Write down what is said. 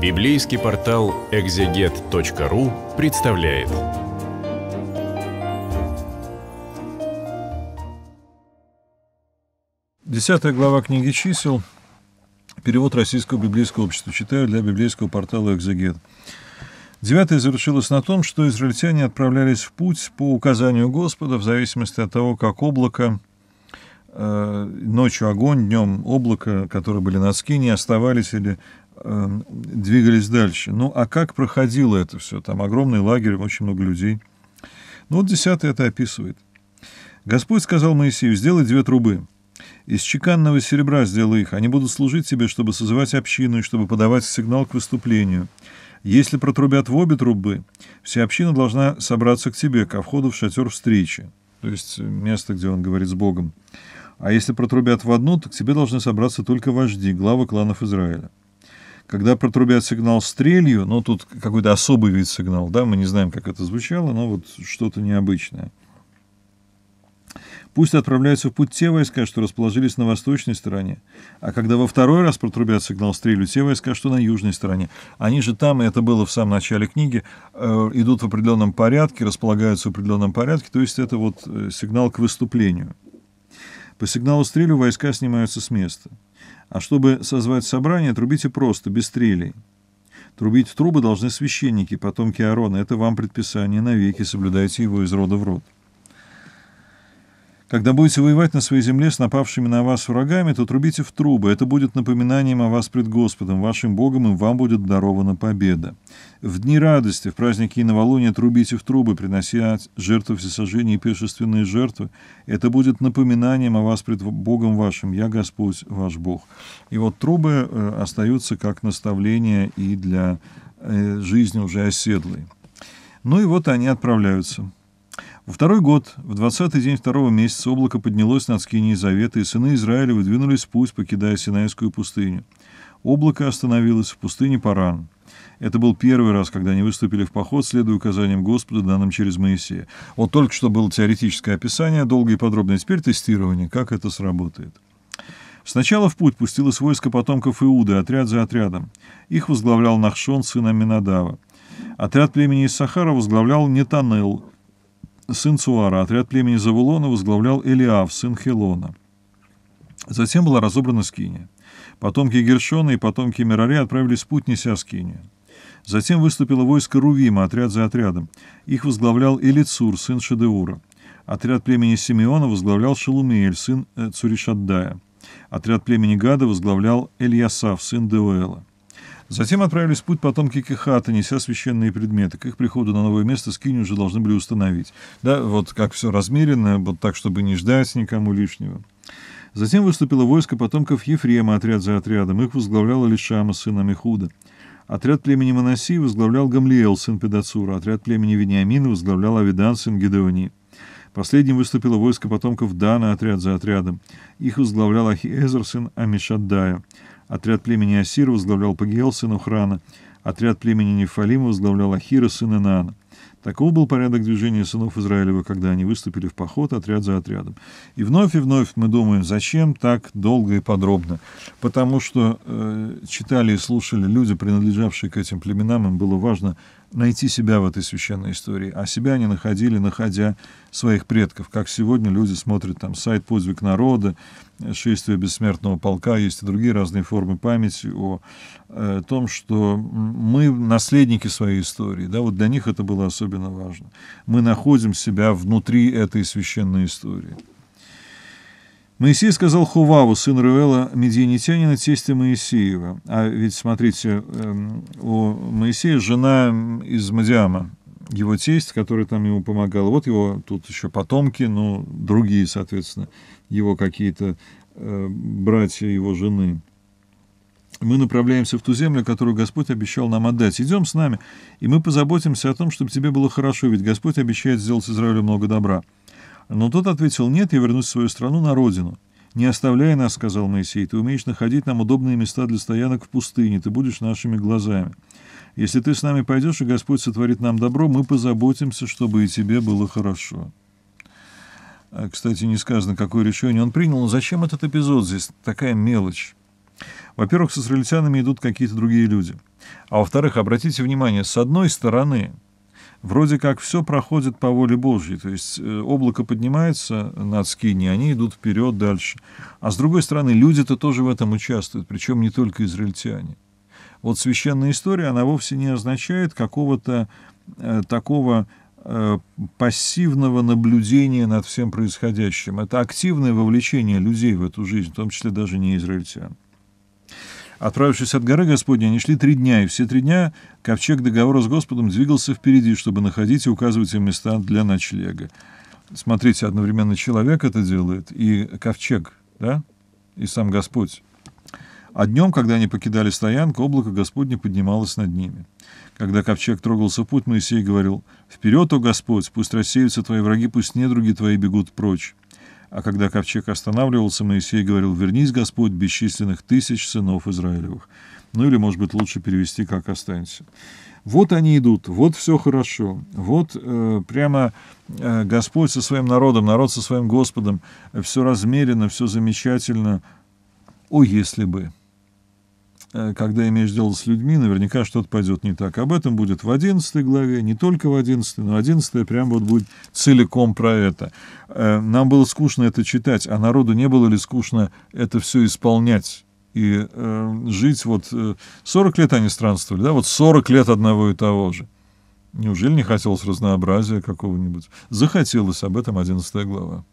Библейский портал экзегет.ру представляет. Десятая глава книги чисел. Перевод Российского библейского общества. Читаю для библейского портала «Экзегет». Девятое завершилось на том, что израильтяне отправлялись в путь по указанию Господа, в зависимости от того, как облако э, ночью огонь, днем облако, которые были на скине, оставались или Эм, двигались дальше. Ну, а как проходило это все? Там огромный лагерь, очень много людей. Ну, вот десятый это описывает. Господь сказал Моисею, сделай две трубы. Из чеканного серебра сделай их. Они будут служить тебе, чтобы созывать общину и чтобы подавать сигнал к выступлению. Если протрубят в обе трубы, вся община должна собраться к тебе, ко входу в шатер встречи. То есть э, место, где он говорит с Богом. А если протрубят в одну, то к тебе должны собраться только вожди, главы кланов Израиля когда протрубят сигнал стрелью, ну, тут какой-то особый вид сигнал, да, мы не знаем, как это звучало, но вот что-то необычное. Пусть отправляются в путь те войска, что расположились на восточной стороне, а когда во второй раз протрубят сигнал стрелью, те войска, что на южной стороне. Они же там, и это было в самом начале книги, э, идут в определенном порядке, располагаются в определенном порядке, то есть это вот э, сигнал к выступлению. По сигналу стрелю войска снимаются с места. А чтобы созвать собрание, трубите просто, без трелей. Трубить в трубы должны священники, потомки Аарона. Это вам предписание навеки, соблюдайте его из рода в род. Когда будете воевать на своей земле с напавшими на вас врагами, то трубите в трубы. Это будет напоминанием о вас пред Господом, вашим Богом, и вам будет дарована победа. В дни радости, в праздники и новолуния трубите в трубы, принося жертвы всесожжения и пешественные жертвы. Это будет напоминанием о вас пред Богом вашим. Я Господь, ваш Бог. И вот трубы э, остаются как наставление и для э, жизни уже оседлой. Ну и вот они отправляются. Во второй год, в двадцатый день второго месяца, облако поднялось над скинией Завета, и сыны Израиля выдвинулись в путь, покидая Синайскую пустыню. Облако остановилось в пустыне Паран. Это был первый раз, когда они выступили в поход, следуя указаниям Господа, данным через Моисея. Вот только что было теоретическое описание, долгое и подробное, теперь тестирование, как это сработает. Сначала в путь пустилось войско потомков Иуды, отряд за отрядом. Их возглавлял Нахшон, сын Аминадава. Отряд племени Иссахара возглавлял Нетанел, сын Цуара, отряд племени Завулона возглавлял Элиав, сын Хелона. Затем была разобрана Скиния. Потомки Гершона и потомки Мерари отправились в путь, неся Скинию. Затем выступило войско Рувима, отряд за отрядом. Их возглавлял Элицур, сын Шедеура. Отряд племени Симеона возглавлял Шелумиэль, сын э, Цуришаддая. Отряд племени Гада возглавлял Эльясав, сын Деуэла. Затем отправились в путь потомки Кехата, неся священные предметы. К их приходу на новое место скинь уже должны были установить. Да, вот как все размеренно, вот так, чтобы не ждать никому лишнего. Затем выступило войско потомков Ефрема отряд за отрядом. Их возглавляла Лишама, сын Мехуда. Отряд племени Манаси возглавлял Гамлиел, сын Педацура. Отряд племени Вениамина возглавлял Авидан, сын Гедеони. Последним выступило войско потомков Дана, отряд за отрядом. Их возглавлял Ахиезер, сын Амишаддая. Отряд племени Асира возглавлял Пагиел, сын Ухрана. Отряд племени Нефалима возглавлял Ахира, сын Инана. Таков был порядок движения сынов Израилева, когда они выступили в поход отряд за отрядом. И вновь и вновь мы думаем, зачем так долго и подробно. Потому что э, читали и слушали люди, принадлежавшие к этим племенам, им было важно найти себя в этой священной истории, а себя они находили, находя своих предков. Как сегодня люди смотрят там сайт «Подвиг народа», э, «Шествие бессмертного полка», есть и другие разные формы памяти о, о э, том, что мы наследники своей истории, да, вот для них это было особенно важно. Мы находим себя внутри этой священной истории. Моисей сказал Хуваву, сын Руэла, медианитянина, тестя Моисеева. А ведь, смотрите, эм, у Моисея жена из Мадиама, его тесть, который там ему помогал. Вот его тут еще потомки, ну, другие, соответственно, его какие-то э, братья его жены. Мы направляемся в ту землю, которую Господь обещал нам отдать. Идем с нами, и мы позаботимся о том, чтобы тебе было хорошо, ведь Господь обещает сделать Израилю много добра. Но тот ответил, нет, я вернусь в свою страну, на родину. «Не оставляй нас», — сказал Моисей, — «ты умеешь находить нам удобные места для стоянок в пустыне, ты будешь нашими глазами. Если ты с нами пойдешь, и Господь сотворит нам добро, мы позаботимся, чтобы и тебе было хорошо». А, кстати, не сказано, какое решение он принял, но зачем этот эпизод здесь? Такая мелочь. Во-первых, с израильтянами идут какие-то другие люди. А во-вторых, обратите внимание, с одной стороны, вроде как все проходит по воле Божьей, то есть э, облако поднимается над скини, они идут вперед дальше. А с другой стороны, люди-то тоже в этом участвуют, причем не только израильтяне. Вот священная история, она вовсе не означает какого-то э, такого э, пассивного наблюдения над всем происходящим. Это активное вовлечение людей в эту жизнь, в том числе даже не израильтян. Отправившись от горы Господней, они шли три дня, и все три дня ковчег договора с Господом двигался впереди, чтобы находить и указывать им места для ночлега. Смотрите, одновременно человек это делает, и ковчег, да, и сам Господь. А днем, когда они покидали стоянку, облако Господне поднималось над ними. Когда ковчег трогался путь, Моисей говорил, «Вперед, о Господь, пусть рассеются твои враги, пусть недруги твои бегут прочь». А когда ковчег останавливался, Моисей говорил «Вернись, Господь, бесчисленных тысяч сынов Израилевых». Ну или, может быть, лучше перевести как «Останься». Вот они идут, вот все хорошо, вот э, прямо э, Господь со своим народом, народ со своим Господом, все размеренно, все замечательно. О, если бы! Э, когда имеешь дело с людьми, наверняка что-то пойдет не так. Об этом будет в 11 главе, не только в 11, но 11 прям вот будет целиком про это. Э, нам было скучно это читать, а народу не было ли скучно это все исполнять? И э, жить вот... Э, 40 лет они странствовали, да? Вот 40 лет одного и того же. Неужели не хотелось разнообразия какого-нибудь? Захотелось, об этом 11 глава.